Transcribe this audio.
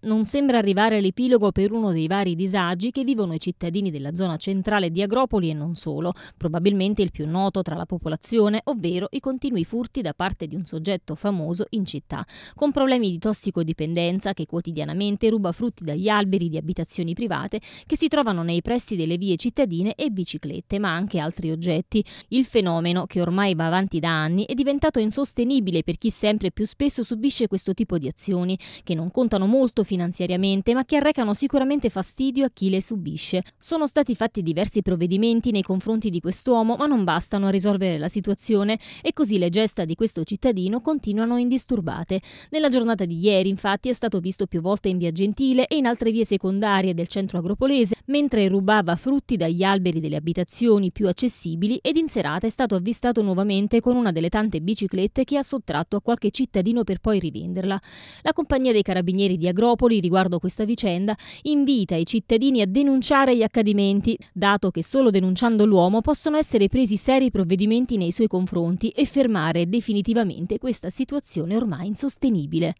non sembra arrivare all'epilogo per uno dei vari disagi che vivono i cittadini della zona centrale di Agropoli e non solo, probabilmente il più noto tra la popolazione, ovvero i continui furti da parte di un soggetto famoso in città, con problemi di tossicodipendenza che quotidianamente ruba frutti dagli alberi di abitazioni private che si trovano nei pressi delle vie cittadine e biciclette, ma anche altri oggetti. Il fenomeno, che ormai va avanti da anni, è diventato insostenibile per chi sempre più spesso subisce questo tipo di azioni, che non contano molto finanziariamente, ma che arrecano sicuramente fastidio a chi le subisce. Sono stati fatti diversi provvedimenti nei confronti di quest'uomo, ma non bastano a risolvere la situazione e così le gesta di questo cittadino continuano indisturbate. Nella giornata di ieri, infatti, è stato visto più volte in via Gentile e in altre vie secondarie del centro agropolese, mentre rubava frutti dagli alberi delle abitazioni più accessibili ed in serata è stato avvistato nuovamente con una delle tante biciclette che ha sottratto a qualche cittadino per poi rivenderla. La compagnia dei carabinieri di Agropoli Popoli riguardo questa vicenda invita i cittadini a denunciare gli accadimenti, dato che solo denunciando l'uomo possono essere presi seri provvedimenti nei suoi confronti e fermare definitivamente questa situazione ormai insostenibile.